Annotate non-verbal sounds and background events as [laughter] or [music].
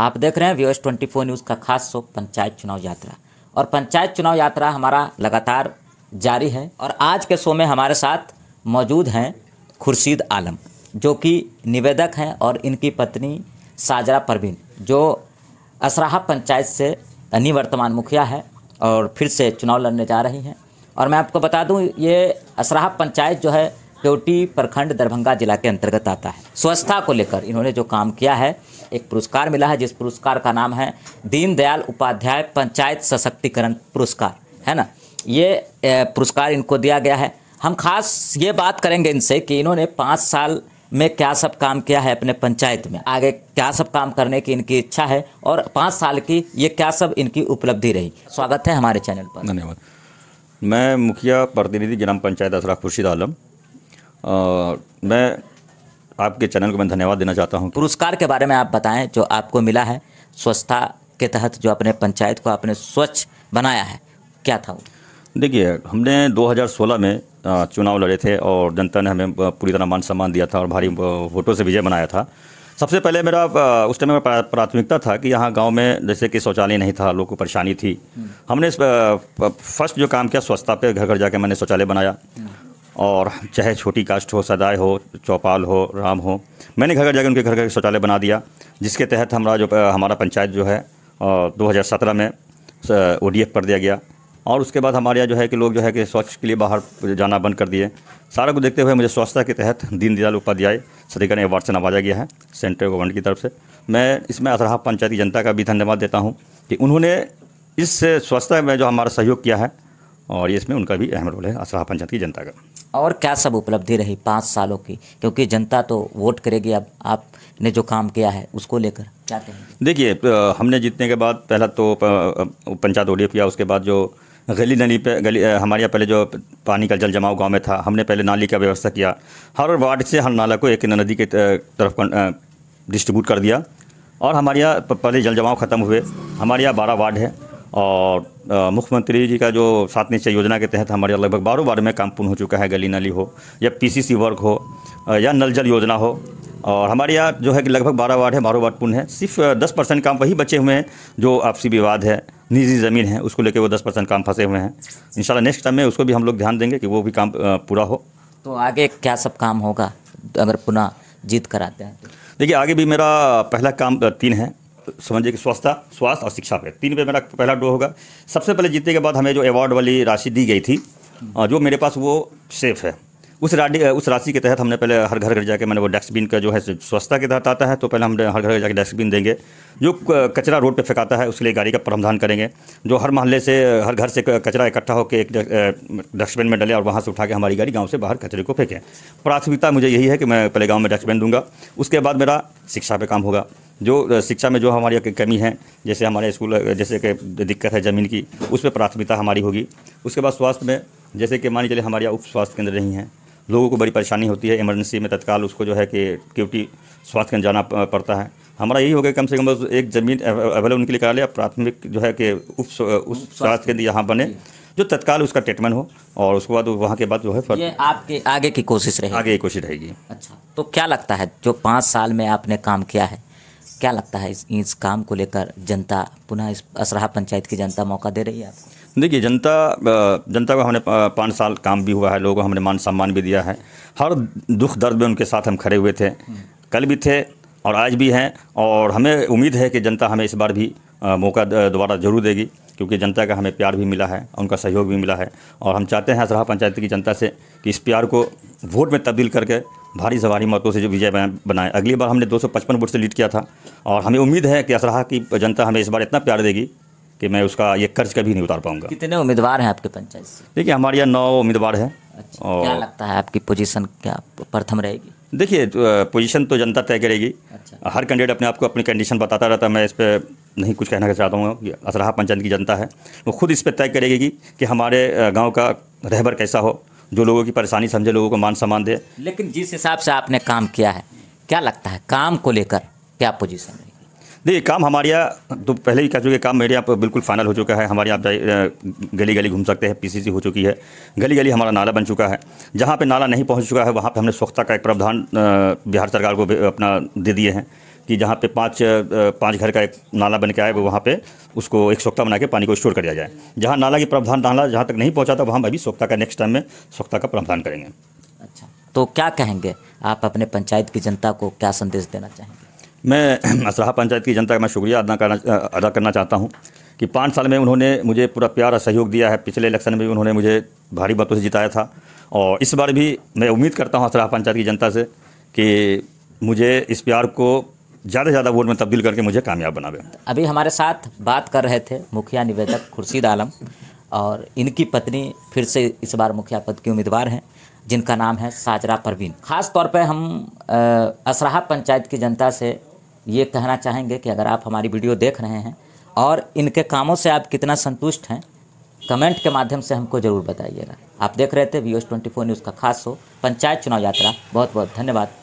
आप देख रहे हैं V S twenty four news का खास शो पंचायत चुनाव यात्रा और पंचायत चुनाव यात्रा हमारा लगातार जारी है और आज के शो में हमारे साथ मौजूद हैं खुर्शीद आलम जो कि निवेदक हैं और इनकी पत्नी साजरा परवीन जो असराहा पंचायत से निवर्तमान मुखिया है और फिर से चुनाव लड़ने जा रही हैं और मैं आपको बता दूं ये असराहा पंचायत जो है प्योटी प्रखंड दरभंगा जिला के अंतर्गत आता है स्वच्छता को लेकर इन्होंने जो काम किया है एक पुरस्कार मिला है जिस पुरस्कार का नाम है दीनदयाल उपाध्याय पंचायत सशक्तिकरण पुरस्कार है ना ये पुरस्कार इनको दिया गया है हम खास ये बात करेंगे इनसे कि इन्होंने पाँच साल में क्या सब काम किया है अपने पंचायत में आगे क्या सब काम करने की इनकी इच्छा है और पाँच साल की ये क्या सब इनकी उपलब्धि रही स्वागत है हमारे चैनल पर धन्यवाद मैं मुखिया प्रतिनिधि ग्राम पंचायत असरा खुर्शीद आलम आ, मैं आपके चैनल को मैं धन्यवाद देना चाहता हूँ पुरस्कार के बारे में आप बताएं जो आपको मिला है स्वच्छता के तहत जो अपने पंचायत को आपने स्वच्छ बनाया है क्या था देखिए हमने 2016 में चुनाव लड़े थे और जनता ने हमें पूरी तरह मान सम्मान दिया था और भारी वोटों से विजय बनाया था सबसे पहले मेरा उस टाइम में प्राथमिकता था कि यहाँ गांव में जैसे कि शौचालय नहीं था लोगों को परेशानी थी हम्म। हमने फर्स्ट जो काम किया स्वच्छता पे घर घर जाके मैंने शौचालय बनाया और चाहे छोटी कास्ट हो सदाए हो चौपाल हो राम हो मैंने घर घर जाकर उनके घर घर शौचालय बना दिया जिसके तहत हमारा जो हमारा पंचायत जो है दो हज़ार में ओ कर दिया गया और उसके बाद हमारे यहाँ जो है कि लोग जो है कि स्वच्छ के लिए बाहर जाना बंद कर दिए सारा को देखते हुए मुझे स्वच्छता के तहत दीनदयाल उपाध्याय सदीकरण अवार्ड से नवाजा गया है सेंट्रल गवर्नमेंट की तरफ से मैं इसमें असरा पंचायती जनता का भी धन्यवाद देता हूँ कि उन्होंने इस स्वच्छता में जो हमारा सहयोग किया है और ये इसमें उनका भी अहम रोल है असरा पंचायत की जनता का और क्या सब उपलब्धि रही पाँच सालों की क्योंकि जनता तो वोट करेगी अब आपने जो काम किया है उसको लेकर क्या कहेंगे देखिए हमने जीतने के बाद पहला तो पंचायत ओ किया उसके बाद जो गली नली पे गली हमारे यहाँ पहले जो पानी का जल जमाव गांव में था हमने पहले नाली का व्यवस्था किया हर वार्ड से हर नाला को एक नदी के तरफ डिस्ट्रीब्यूट कर दिया और हमारे यहाँ पहले जल जमाव ख़त्म हुए हमारे यहाँ बारह वार्ड है और मुख्यमंत्री जी का जो सात निश्चय योजना के तहत हमारे लगभग बारह बार में काम पूर्ण हो चुका है गली नली हो या पीसीसी वर्क हो या नल जल योजना हो और हमारे यहाँ जो है कि लगभग बारह वार्ड है बारह वार्ड पूर्ण है सिर्फ दस परसेंट काम वही बचे हुए हैं जो आपसी विवाद है निजी ज़मीन है उसको लेके वो दस परसेंट काम फंसे हुए हैं इन नेक्स्ट टाइम में उसको भी हम लोग ध्यान देंगे कि वो भी काम पूरा हो तो आगे क्या सब काम होगा अगर पुनः जीत कराते हैं तो? देखिए आगे भी मेरा पहला काम तीन है समझिए कि स्वच्छता स्वास्थ्य और शिक्षा पे तीन पे मेरा पहला डो होगा सबसे पहले जीतने के बाद हमें जो अवार्ड वाली राशि दी गई थी जो मेरे पास वो सेफ है उस राशि उस राशि के तहत हमने पहले हर घर घर जाके मैंने वो डस्टबिन का जो है स्वच्छता के तहत आता है तो पहले हम हर घर जाके डस्टबिन देंगे जो कचरा रोड पे फेंकाता है उसके लिए गाड़ी का प्रावधान करेंगे जो हर मोहल्ले से हर घर से कचरा इकट्ठा होकर एक डस्टबिन में डले और वहाँ से उठा के हमारी गाड़ी गाँव से बाहर कचरे को फेंकें प्राथमिकता मुझे यही है कि मैं पहले गाँव में डस्टबिन दूंगा उसके बाद मेरा शिक्षा पर काम होगा जो शिक्षा में जो हमारी कमी है जैसे हमारे स्कूल जैसे कि दिक्कत है ज़मीन की उस पर प्राथमिकता हमारी होगी उसके बाद स्वास्थ्य में जैसे कि मान चले हमारे यहाँ उप स्वास्थ्य केंद्र नहीं है लोगों को बड़ी परेशानी होती है इमरजेंसी में तत्काल उसको जो है कि क्योंकि स्वास्थ्य केंद्र जाना पड़ता है हमारा यही हो गया कम से कम बस एक ज़मीन अवेलेबल उनके लिए करा लिया प्राथमिक जो है कि उप उस स्वास्थ्य केंद्र यहाँ बने जो तत्काल उसका ट्रीटमेंट हो और उसके बाद वहाँ के बाद जो है ये आपके आगे की कोशिश रहेगी आगे की कोशिश रहेगी अच्छा तो क्या लगता है जो पाँच साल में आपने काम किया है क्या लगता है इस, इस काम को लेकर जनता पुनः इस असराहा पंचायत की जनता मौका दे रही है आपको देखिए जनता जनता को हमने पाँच साल काम भी हुआ है लोगों को हमने मान सम्मान भी दिया है हर दुख दर्द में उनके साथ हम खड़े हुए थे कल भी थे और आज भी हैं और हमें उम्मीद है कि जनता हमें इस बार भी मौका दोबारा जरूर देगी क्योंकि जनता का हमें प्यार भी मिला है उनका सहयोग भी मिला है और हम चाहते हैं असराहा पंचायत की जनता से कि इस प्यार को वोट में तब्दील करके भारी सवारी मतों से जो विजय बनाए अगली बार हमने 255 वोट से लीड किया था और हमें उम्मीद है कि असराहा की जनता हमें इस बार इतना प्यार देगी कि मैं उसका ये कर्ज कभी नहीं उतार पाऊंगा कितने उम्मीदवार हैं आपके पंचायत से देखिए हमारे यहाँ नौ उम्मीदवार हैं अच्छा, और क्या लगता है आपकी पोजीशन क्या प्रथम रहेगी देखिए पोजीशन तो, तो जनता तय करेगी अच्छा। हर कैंडिडेट अपने आप को अपनी कंडीशन बताता रहता है मैं इस पर नहीं कुछ कहना चाहता हूँ असराहा पंचायत की जनता है वो खुद इस पर तय करेगी कि हमारे गाँव का रहबर कैसा हो जो लोगों की परेशानी समझे लोगों को मान सम्मान दे लेकिन जिस हिसाब से आपने काम किया है क्या लगता है काम को लेकर क्या पोजीशन है देखिए काम हमारे यहाँ तो पहले ही कह चुके काम मेरे यहाँ बिल्कुल फाइनल हो चुका है हमारे यहाँ गली गली घूम सकते हैं पीसीसी हो चुकी है गली गली हमारा नाला बन चुका है जहाँ पे नाला नहीं पहुँच चुका है वहाँ पे हमने स्वच्छता का एक प्रावधान बिहार सरकार को अपना दे दिए हैं कि जहाँ पे पाँच पाँच घर का एक नाला बन के आए वहाँ पे उसको एक सोख्ता बना के पानी को स्टोर कर दिया जाए जहाँ नाला की प्रावधान नाला जहाँ तक नहीं पहुँचा था वहाँ अभी सोख्ता का नेक्स्ट टाइम में सोख्ता का प्रावधान करेंगे अच्छा तो क्या कहेंगे आप अपने पंचायत की जनता को क्या संदेश देना चाहेंगे मैं [clears throat] असराहा पंचायत की जनता का मैं शुक्रिया अदा करना अदा करना चाहता हूँ कि पाँच साल में उन्होंने मुझे पूरा प्यार और सहयोग दिया है पिछले इलेक्शन में भी उन्होंने मुझे भारी मतों से जिताया था और इस बार भी मैं उम्मीद करता हूँ असराहा पंचायत की जनता से कि मुझे इस प्यार को ज़्यादा से ज़्यादा वोट में तब्दील करके मुझे कामयाब बना दें अभी हमारे साथ बात कर रहे थे मुखिया निवेदक खुर्शीद आलम और इनकी पत्नी फिर से इस बार मुखिया पद की उम्मीदवार हैं जिनका नाम है साजरा परवीन ख़ास तौर पर हम असराहा पंचायत की जनता से ये कहना चाहेंगे कि अगर आप हमारी वीडियो देख रहे हैं और इनके कामों से आप कितना संतुष्ट हैं कमेंट के माध्यम से हमको ज़रूर बताइएगा आप देख रहे थे V S twenty four news का खास हो पंचायत चुनाव यात्रा बहुत बहुत धन्यवाद